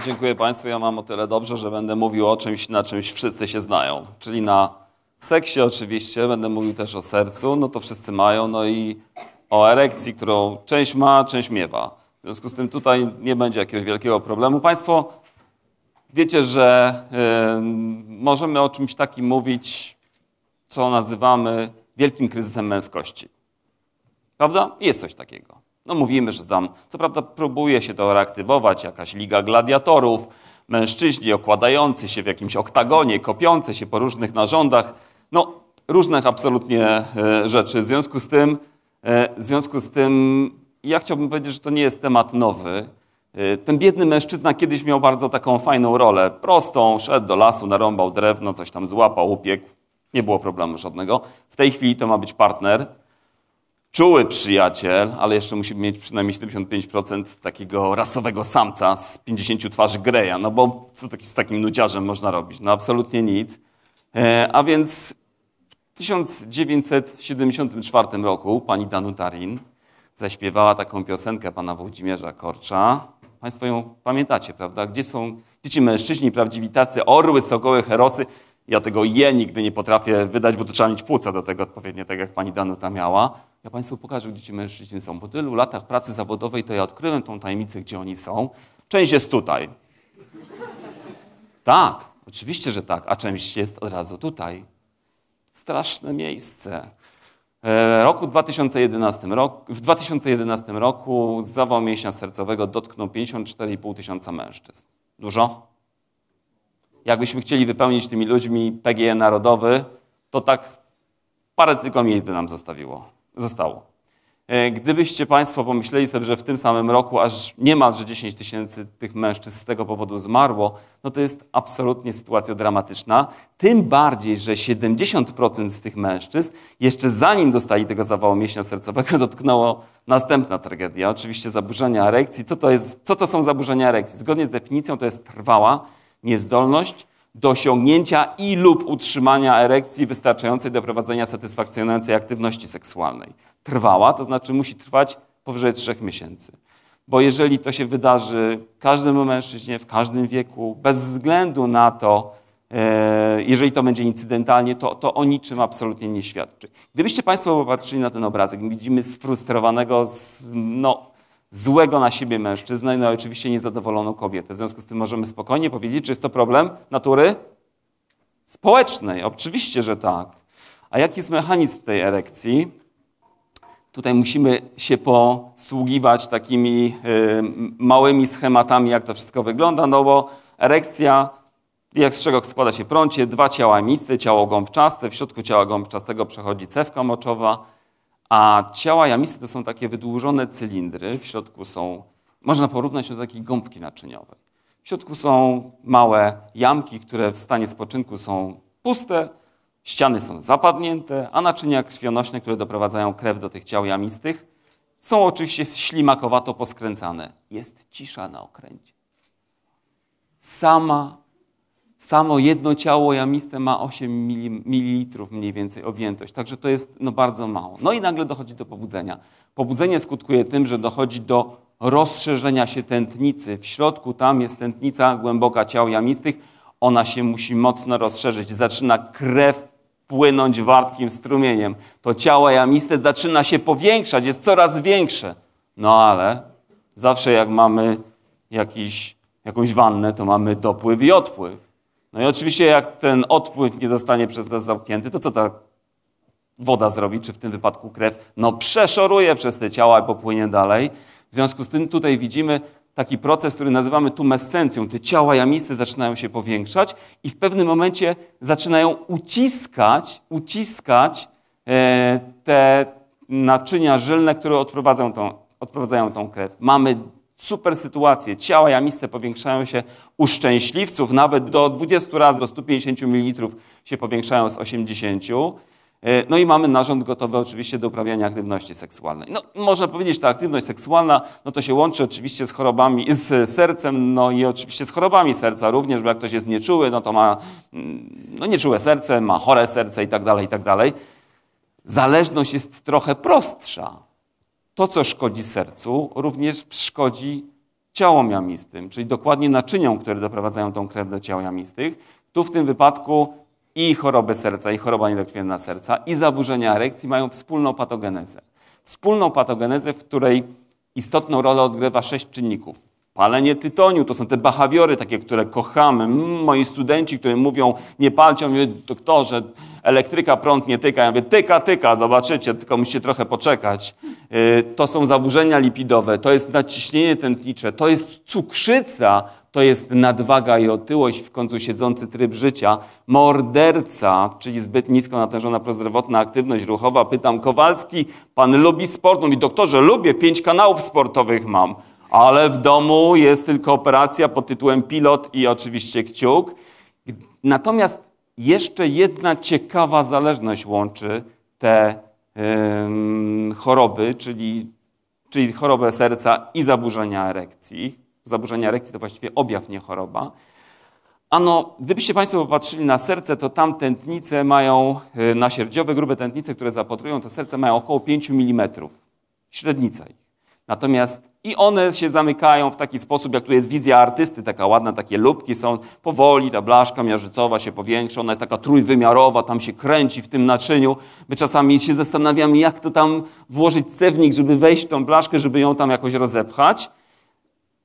Tak, dziękuję Państwu. Ja mam o tyle dobrze, że będę mówił o czymś, na czymś wszyscy się znają. Czyli na seksie oczywiście, będę mówił też o sercu, no to wszyscy mają, no i o erekcji, którą część ma, część miewa. W związku z tym tutaj nie będzie jakiegoś wielkiego problemu. Państwo wiecie, że yy, możemy o czymś takim mówić, co nazywamy wielkim kryzysem męskości. Prawda? Jest coś takiego. No mówimy, że tam, co prawda próbuje się to reaktywować, jakaś liga gladiatorów, mężczyźni okładający się w jakimś oktagonie, kopiący się po różnych narządach, no różnych absolutnie e, rzeczy. W związku z tym, e, w związku z tym ja chciałbym powiedzieć, że to nie jest temat nowy. E, ten biedny mężczyzna kiedyś miał bardzo taką fajną rolę. Prostą, szedł do lasu, narąbał drewno, coś tam złapał, upiekł. Nie było problemu żadnego. W tej chwili to ma być partner, czuły przyjaciel, ale jeszcze musi mieć przynajmniej 75% takiego rasowego samca z 50 twarzy Greja, no bo co taki, z takim nudziarzem można robić? No absolutnie nic. E, a więc w 1974 roku pani Danutarin zaśpiewała taką piosenkę pana Włodzimierza Korcza. Państwo ją pamiętacie, prawda? Gdzie są dzieci, mężczyźni, prawdziwi tacy, orły, sokoły, herosy? Ja tego je nigdy nie potrafię wydać, bo to trzeba mieć płuca do tego odpowiednie, tak jak pani Danuta miała. Ja Państwu pokażę, gdzie ci mężczyźni są. Po tylu latach pracy zawodowej to ja odkryłem tą tajemnicę, gdzie oni są. Część jest tutaj. Tak, oczywiście, że tak, a część jest od razu tutaj. Straszne miejsce. E, roku 2011, rok, w 2011 roku zawał mięśnia sercowego dotknął 54,5 tysiąca mężczyzn. Dużo? Jakbyśmy chcieli wypełnić tymi ludźmi PGE Narodowy, to tak parę tylko miejsc by nam zostawiło zostało. E, gdybyście Państwo pomyśleli sobie, że w tym samym roku aż niemalże 10 tysięcy tych mężczyzn z tego powodu zmarło, no to jest absolutnie sytuacja dramatyczna. Tym bardziej, że 70% z tych mężczyzn, jeszcze zanim dostali tego zawału mięśnia sercowego, dotknęło następna tragedia, oczywiście zaburzenia erekcji. Co to, jest, co to są zaburzenia erekcji? Zgodnie z definicją to jest trwała niezdolność do osiągnięcia i lub utrzymania erekcji wystarczającej do prowadzenia satysfakcjonującej aktywności seksualnej. Trwała, to znaczy musi trwać powyżej trzech miesięcy. Bo jeżeli to się wydarzy każdemu mężczyźnie, w każdym wieku, bez względu na to, e, jeżeli to będzie incydentalnie, to, to o niczym absolutnie nie świadczy. Gdybyście Państwo popatrzyli na ten obrazek, widzimy sfrustrowanego, no, złego na siebie mężczyznę, no i oczywiście niezadowoloną kobietę. W związku z tym możemy spokojnie powiedzieć, czy jest to problem natury społecznej. Oczywiście, że tak. A jaki jest mechanizm tej erekcji? Tutaj musimy się posługiwać takimi y, małymi schematami, jak to wszystko wygląda, no bo erekcja, jak z czego składa się prącie, dwa ciała miste, ciało gąbczaste, w środku ciała gąbczastego przechodzi cewka moczowa, a ciała jamiste to są takie wydłużone cylindry, w środku są, można porównać do takiej gąbki naczyniowej. W środku są małe jamki, które w stanie spoczynku są puste, ściany są zapadnięte, a naczynia krwionośne, które doprowadzają krew do tych ciał jamistych, są oczywiście ślimakowato poskręcane. Jest cisza na okręcie. Sama Samo jedno ciało jamiste ma 8 ml mniej więcej objętość, także to jest no, bardzo mało. No i nagle dochodzi do pobudzenia. Pobudzenie skutkuje tym, że dochodzi do rozszerzenia się tętnicy. W środku tam jest tętnica głęboka ciał jamistych. Ona się musi mocno rozszerzyć. Zaczyna krew płynąć wartkim strumieniem. To ciało jamiste zaczyna się powiększać, jest coraz większe. No ale zawsze jak mamy jakiś, jakąś wannę, to mamy dopływ i odpływ. No i oczywiście jak ten odpływ nie zostanie przez nas zamknięty, to co ta woda zrobi, czy w tym wypadku krew? No przeszoruje przez te ciała i popłynie dalej. W związku z tym tutaj widzimy taki proces, który nazywamy tumescencją. Te ciała jamiste zaczynają się powiększać i w pewnym momencie zaczynają uciskać, uciskać e, te naczynia żylne, które odprowadzają tą, odprowadzają tą krew. Mamy super sytuacje. Ciała jamiste powiększają się u szczęśliwców nawet do 20 razy, do 150 ml się powiększają z 80. Y, no i mamy narząd gotowy oczywiście do uprawiania aktywności seksualnej. No można powiedzieć, że ta aktywność seksualna, no to się łączy oczywiście z chorobami, z sercem, no i oczywiście z chorobami serca również, bo jak ktoś jest nieczuły, no to ma mm, no, nieczułe serce, ma chore serce i tak dalej, i tak dalej. Zależność jest trochę prostsza to, co szkodzi sercu, również szkodzi ciałom jamistym, czyli dokładnie naczyniom, które doprowadzają tą krew do ciał jamistych. Tu w tym wypadku i chorobę serca, i choroba niedokrwienna serca, i zaburzenia erekcji mają wspólną patogenezę. Wspólną patogenezę, w której istotną rolę odgrywa sześć czynników palenie tytoniu, to są te bahawiory takie, które kochamy. Mm, moi studenci, którzy mówią, nie palcie, mówię, doktorze, elektryka, prąd nie tyka. Ja mówię, tyka, tyka, zobaczycie, tylko musicie trochę poczekać. Y, to są zaburzenia lipidowe, to jest naciśnienie tętnicze, to jest cukrzyca, to jest nadwaga i otyłość, w końcu siedzący tryb życia, morderca, czyli zbyt nisko natężona prozdrowotna aktywność ruchowa. Pytam Kowalski, pan lubi sport? Mówi, doktorze, lubię, pięć kanałów sportowych mam ale w domu jest tylko operacja pod tytułem pilot i oczywiście kciuk. Natomiast jeszcze jedna ciekawa zależność łączy te yy, choroby, czyli, czyli chorobę serca i zaburzenia erekcji. Zaburzenia erekcji to właściwie objaw, nie choroba. Ano, gdybyście Państwo popatrzyli na serce, to tam tętnice mają, e, na sierdziowe grube tętnice, które zapotrują. to serce, mają około 5 mm. Średnica ich. Natomiast i one się zamykają w taki sposób, jak tu jest wizja artysty, taka ładna, takie lubki są powoli, ta blaszka miarzycowa się powiększa, ona jest taka trójwymiarowa, tam się kręci w tym naczyniu. My czasami się zastanawiamy, jak to tam włożyć cewnik, żeby wejść w tą blaszkę, żeby ją tam jakoś rozepchać.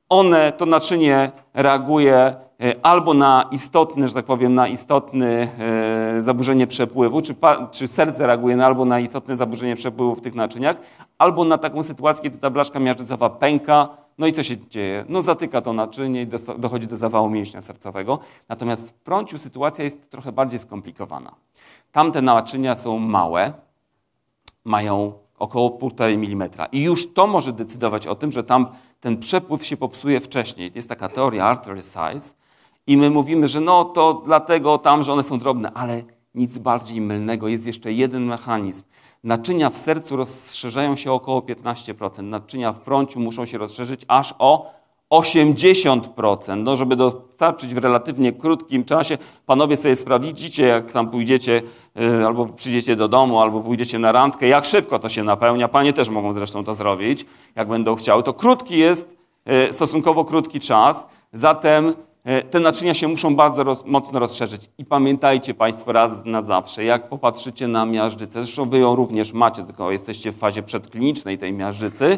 One, to naczynie reaguje E, albo na istotne, że tak powiem, na istotne e, zaburzenie przepływu, czy, czy serce reaguje albo na istotne zaburzenie przepływu w tych naczyniach, albo na taką sytuację, kiedy ta blaszka miażdżycowa pęka, no i co się dzieje? No zatyka to naczynie i dochodzi do zawału mięśnia sercowego. Natomiast w prąciu sytuacja jest trochę bardziej skomplikowana. Tamte naczynia są małe, mają około 1,5 mm. I już to może decydować o tym, że tam ten przepływ się popsuje wcześniej. Jest taka teoria artery size, i my mówimy, że no to dlatego tam, że one są drobne, ale nic bardziej mylnego. Jest jeszcze jeden mechanizm. Naczynia w sercu rozszerzają się około 15%. Naczynia w prąciu muszą się rozszerzyć aż o 80%. No, żeby dostarczyć w relatywnie krótkim czasie, panowie sobie sprawdzicie, jak tam pójdziecie, e, albo przyjdziecie do domu, albo pójdziecie na randkę, jak szybko to się napełnia. Panie też mogą zresztą to zrobić, jak będą chciały. To krótki jest, e, stosunkowo krótki czas. Zatem E, te naczynia się muszą bardzo roz, mocno rozszerzyć. I pamiętajcie Państwo raz na zawsze, jak popatrzycie na miażdżycę, zresztą Wy ją również macie, tylko jesteście w fazie przedklinicznej tej miażdżycy.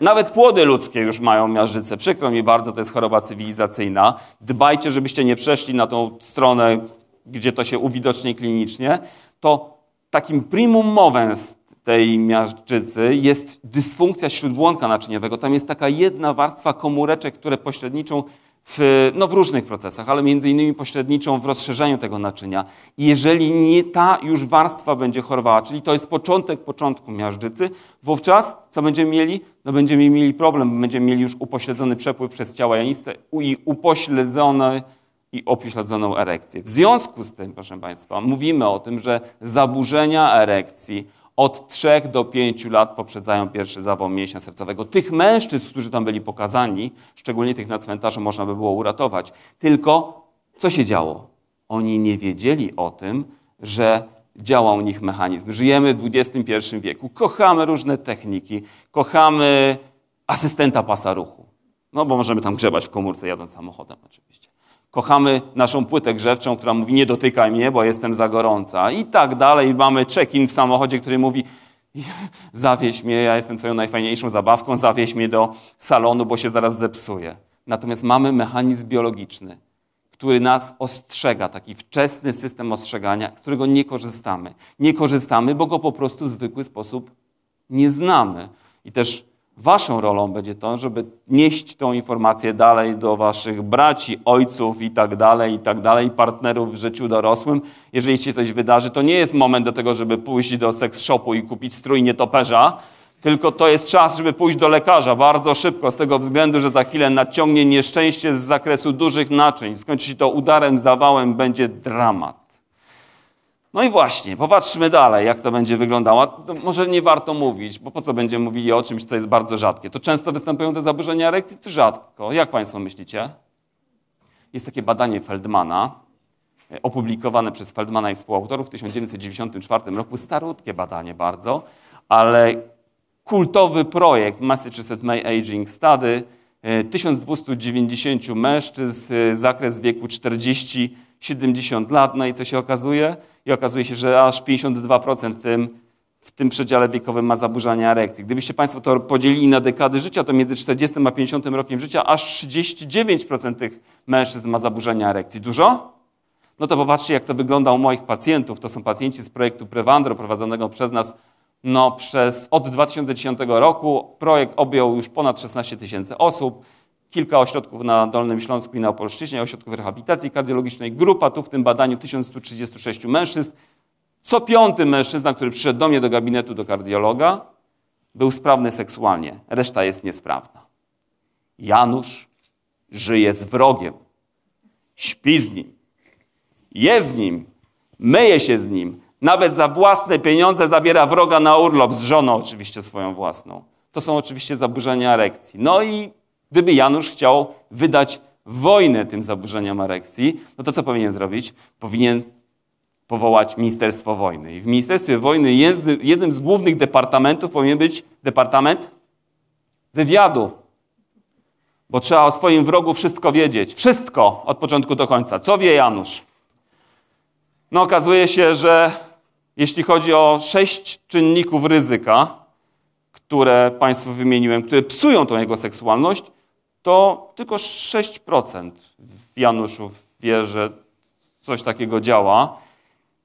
Nawet płody ludzkie już mają miażdżycę. Przykro mi bardzo, to jest choroba cywilizacyjna. Dbajcie, żebyście nie przeszli na tą stronę, gdzie to się uwidoczni klinicznie. To takim primum movens tej miażdżycy jest dysfunkcja śródbłonka naczyniowego. Tam jest taka jedna warstwa komóreczek, które pośredniczą w, no, w różnych procesach, ale między innymi pośredniczą w rozszerzeniu tego naczynia. Jeżeli nie ta już warstwa będzie chorowała, czyli to jest początek początku miażdżycy, wówczas co będziemy mieli? No będziemy mieli problem, będziemy mieli już upośledzony przepływ przez ciała janiste i upośledzony i opuśledzoną erekcję. W związku z tym, proszę Państwa, mówimy o tym, że zaburzenia erekcji od 3 do 5 lat poprzedzają pierwszy zawał mięśnia sercowego. Tych mężczyzn, którzy tam byli pokazani, szczególnie tych na cmentarzu, można by było uratować. Tylko co się działo? Oni nie wiedzieli o tym, że działa u nich mechanizm. Żyjemy w XXI wieku, kochamy różne techniki, kochamy asystenta pasa ruchu. No bo możemy tam grzebać w komórce jadąc samochodem oczywiście. Kochamy naszą płytę grzewczą, która mówi nie dotykaj mnie, bo jestem za gorąca i tak dalej. Mamy check-in w samochodzie, który mówi zawieź mnie, ja jestem twoją najfajniejszą zabawką, zawieź mnie do salonu, bo się zaraz zepsuje. Natomiast mamy mechanizm biologiczny, który nas ostrzega, taki wczesny system ostrzegania, z którego nie korzystamy. Nie korzystamy, bo go po prostu w zwykły sposób nie znamy. I też Waszą rolą będzie to, żeby nieść tą informację dalej do waszych braci, ojców i tak dalej, i tak dalej, partnerów w życiu dorosłym. Jeżeli się coś wydarzy, to nie jest moment do tego, żeby pójść do seks shopu i kupić strój nietoperza, tylko to jest czas, żeby pójść do lekarza bardzo szybko, z tego względu, że za chwilę nadciągnie nieszczęście z zakresu dużych naczyń. Skończy się to udarem, zawałem, będzie dramat. No i właśnie, popatrzmy dalej, jak to będzie wyglądało. To może nie warto mówić, bo po co będziemy mówili o czymś, co jest bardzo rzadkie. To często występują te zaburzenia erekcji, czy rzadko? Jak Państwo myślicie? Jest takie badanie Feldmana, e, opublikowane przez Feldmana i współautorów w 1994 roku. Starutkie badanie bardzo, ale kultowy projekt Massachusetts May Aging Study. 1290 e, mężczyzn, e, zakres wieku 40 70 lat. No i co się okazuje? I okazuje się, że aż 52% w tym, w tym przedziale wiekowym ma zaburzenia erekcji. Gdybyście Państwo to podzielili na dekady życia, to między 40 a 50 rokiem życia aż 39% tych mężczyzn ma zaburzenia erekcji. Dużo? No to popatrzcie, jak to wygląda u moich pacjentów. To są pacjenci z projektu Prevandro prowadzonego przez nas no, przez, od 2010 roku. Projekt objął już ponad 16 tysięcy osób kilka ośrodków na Dolnym Śląsku i na Opolszczyźnie, ośrodków rehabilitacji kardiologicznej, grupa tu w tym badaniu 1136 mężczyzn. Co piąty mężczyzna, który przyszedł do mnie do gabinetu do kardiologa, był sprawny seksualnie, reszta jest niesprawna. Janusz żyje z wrogiem, śpi z nim, je z nim, myje się z nim, nawet za własne pieniądze zabiera wroga na urlop, z żoną oczywiście swoją własną. To są oczywiście zaburzenia erekcji. No i Gdyby Janusz chciał wydać wojnę tym zaburzeniom erekcji, no to co powinien zrobić? Powinien powołać Ministerstwo Wojny. I w Ministerstwie Wojny jest, jednym z głównych departamentów powinien być Departament Wywiadu. Bo trzeba o swoim wrogu wszystko wiedzieć. Wszystko od początku do końca. Co wie Janusz? No okazuje się, że jeśli chodzi o sześć czynników ryzyka, które Państwu wymieniłem, które psują tą jego seksualność, to tylko 6% w Januszu wie, że coś takiego działa.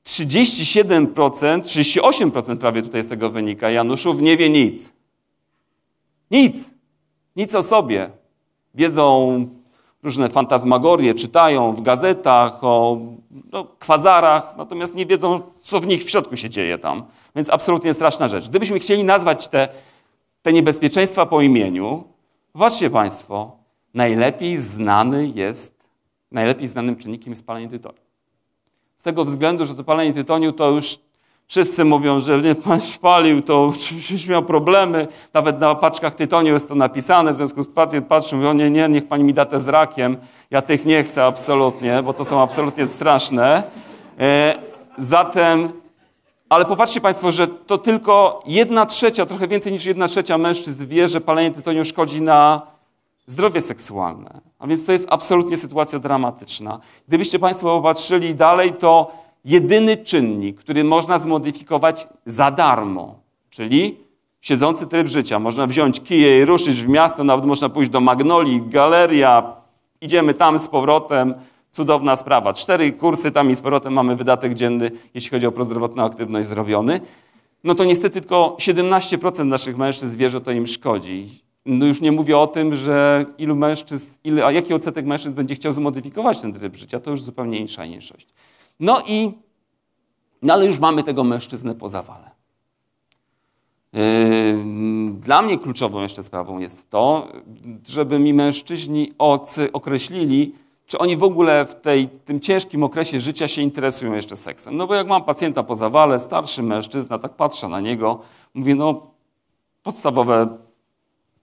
37%, 38% prawie tutaj z tego wynika Januszów nie wie nic. Nic. Nic o sobie. Wiedzą różne fantazmagorie, czytają w gazetach o no, kwazarach, natomiast nie wiedzą, co w nich w środku się dzieje tam. Więc absolutnie straszna rzecz. Gdybyśmy chcieli nazwać te, te niebezpieczeństwa po imieniu, Zobaczcie Państwo, najlepiej znany jest, najlepiej znanym czynnikiem jest palenie tytoniu. Z tego względu, że to palenie tytoniu to już wszyscy mówią, że nie pan spalił, to już miał problemy. Nawet na paczkach tytoniu jest to napisane, w związku z pacjent patrzy, mówi, o nie, nie, niech pani mi da te z rakiem. Ja tych nie chcę absolutnie, bo to są absolutnie straszne. E, zatem ale popatrzcie Państwo, że to tylko jedna trzecia, trochę więcej niż jedna trzecia mężczyzn wie, że palenie tytoniu szkodzi na zdrowie seksualne. A więc to jest absolutnie sytuacja dramatyczna. Gdybyście Państwo popatrzyli dalej, to jedyny czynnik, który można zmodyfikować za darmo, czyli siedzący tryb życia. Można wziąć kije i ruszyć w miasto, nawet można pójść do Magnolii, galeria, idziemy tam z powrotem. Cudowna sprawa. Cztery kursy tam i z powrotem mamy wydatek dzienny, jeśli chodzi o prozdrowotną aktywność zrobiony. No to niestety tylko 17% naszych mężczyzn wie, że to im szkodzi. No już nie mówię o tym, że ilu mężczyzn, a jaki odsetek mężczyzn będzie chciał zmodyfikować ten tryb życia, to już zupełnie inna inszość. No i, no ale już mamy tego mężczyznę po zawale. Yy, dla mnie kluczową jeszcze sprawą jest to, żeby mi mężczyźni określili, czy oni w ogóle w tej, tym ciężkim okresie życia się interesują jeszcze seksem. No bo jak mam pacjenta po zawale, starszy mężczyzna, tak patrzę na niego, mówię, no podstawowe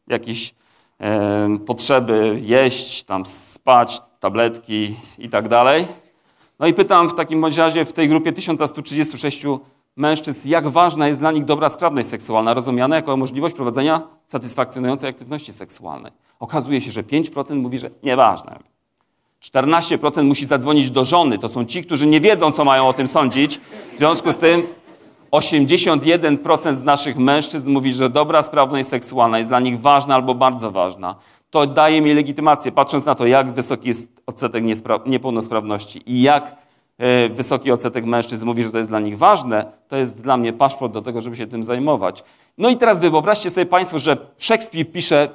jakieś e, potrzeby, jeść, tam spać, tabletki i tak dalej. No i pytam w takim razie w tej grupie 1136 mężczyzn, jak ważna jest dla nich dobra sprawność seksualna, rozumiana jako możliwość prowadzenia satysfakcjonującej aktywności seksualnej. Okazuje się, że 5% mówi, że nieważne. 14% musi zadzwonić do żony. To są ci, którzy nie wiedzą, co mają o tym sądzić. W związku z tym 81% z naszych mężczyzn mówi, że dobra sprawność seksualna jest dla nich ważna albo bardzo ważna. To daje mi legitymację, patrząc na to, jak wysoki jest odsetek niepełnosprawności i jak e, wysoki odsetek mężczyzn mówi, że to jest dla nich ważne, to jest dla mnie paszport do tego, żeby się tym zajmować. No i teraz wyobraźcie sobie Państwo, że Szekspir pisze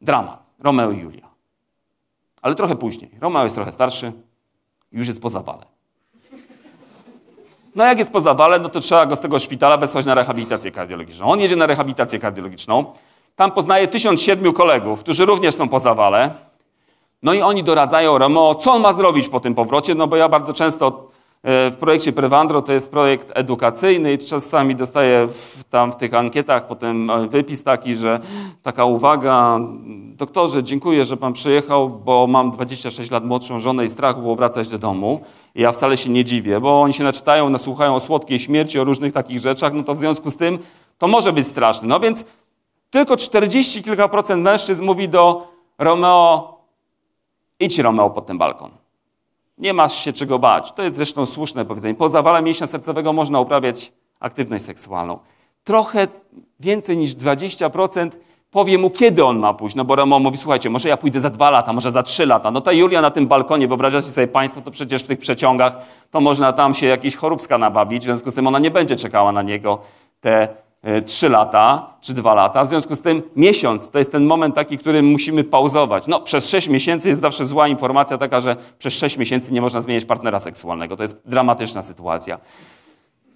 dramat Romeo i Julia ale trochę później. Romeo jest trochę starszy, już jest po zawale. No jak jest po zawale, no to trzeba go z tego szpitala wysłać na rehabilitację kardiologiczną. On jedzie na rehabilitację kardiologiczną, tam poznaje 1007 kolegów, którzy również są po zawale. No i oni doradzają Romeo, co on ma zrobić po tym powrocie, no bo ja bardzo często E, w projekcie Prewandro to jest projekt edukacyjny i czasami dostaję w, tam w tych ankietach potem e, wypis taki, że taka uwaga, doktorze, dziękuję, że pan przyjechał, bo mam 26 lat młodszą żonę i strach było wracać do domu. I ja wcale się nie dziwię, bo oni się naczytają, nasłuchają o słodkiej śmierci, o różnych takich rzeczach, no to w związku z tym to może być straszne. No więc tylko 40 kilka procent mężczyzn mówi do Romeo, idź Romeo pod ten balkon. Nie masz się czego bać. To jest zresztą słuszne powiedzenie. Po zawale mięśnia sercowego można uprawiać aktywność seksualną. Trochę więcej niż 20% powie mu, kiedy on ma pójść. No bo Ramon mówi, słuchajcie, może ja pójdę za dwa lata, może za trzy lata. No ta Julia na tym balkonie, wyobrażacie sobie Państwo, to przecież w tych przeciągach to można tam się jakieś choróbska nabawić, w związku z tym ona nie będzie czekała na niego te 3 e, lata czy 2 lata. W związku z tym miesiąc to jest ten moment taki, który musimy pauzować. No, przez 6 miesięcy jest zawsze zła informacja taka, że przez 6 miesięcy nie można zmieniać partnera seksualnego. To jest dramatyczna sytuacja.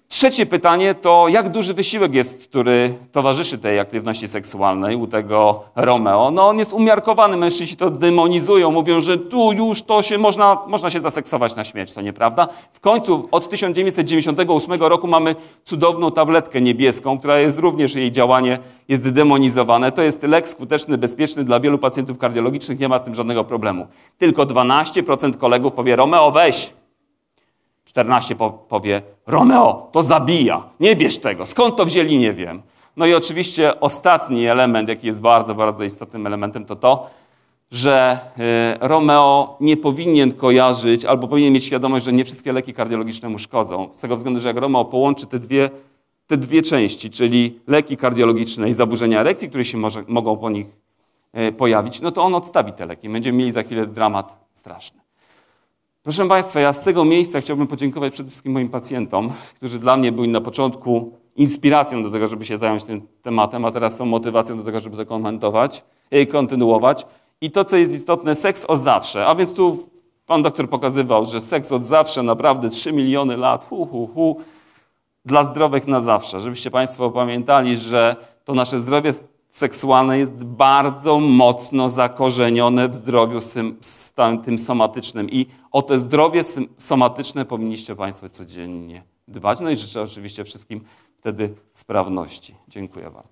Trzecie pytanie to, jak duży wysiłek jest, który towarzyszy tej aktywności seksualnej u tego Romeo? No on jest umiarkowany, mężczyźni to demonizują, mówią, że tu już to się można, można się zaseksować na śmierć, to nieprawda. W końcu od 1998 roku mamy cudowną tabletkę niebieską, która jest również, jej działanie jest demonizowane. To jest lek skuteczny, bezpieczny dla wielu pacjentów kardiologicznych, nie ma z tym żadnego problemu. Tylko 12% kolegów powie, Romeo weź, 14 powie, Romeo, to zabija, nie bierz tego, skąd to wzięli, nie wiem. No i oczywiście ostatni element, jaki jest bardzo, bardzo istotnym elementem, to to, że e, Romeo nie powinien kojarzyć albo powinien mieć świadomość, że nie wszystkie leki kardiologiczne mu szkodzą. Z tego względu, że jak Romeo połączy te dwie, te dwie części, czyli leki kardiologiczne i zaburzenia erekcji, które się może, mogą po nich e, pojawić, no to on odstawi te leki. Będziemy mieli za chwilę dramat straszny. Proszę Państwa, ja z tego miejsca chciałbym podziękować przede wszystkim moim pacjentom, którzy dla mnie byli na początku inspiracją do tego, żeby się zająć tym tematem, a teraz są motywacją do tego, żeby to komentować i y, kontynuować. I to, co jest istotne, seks od zawsze. A więc tu pan doktor pokazywał, że seks od zawsze, naprawdę 3 miliony lat, hu, hu, hu, dla zdrowych na zawsze. Żebyście Państwo pamiętali, że to nasze zdrowie seksualne jest bardzo mocno zakorzenione w zdrowiu tym somatycznym. I o to zdrowie somatyczne powinniście Państwo codziennie dbać. No i życzę oczywiście wszystkim wtedy sprawności. Dziękuję bardzo.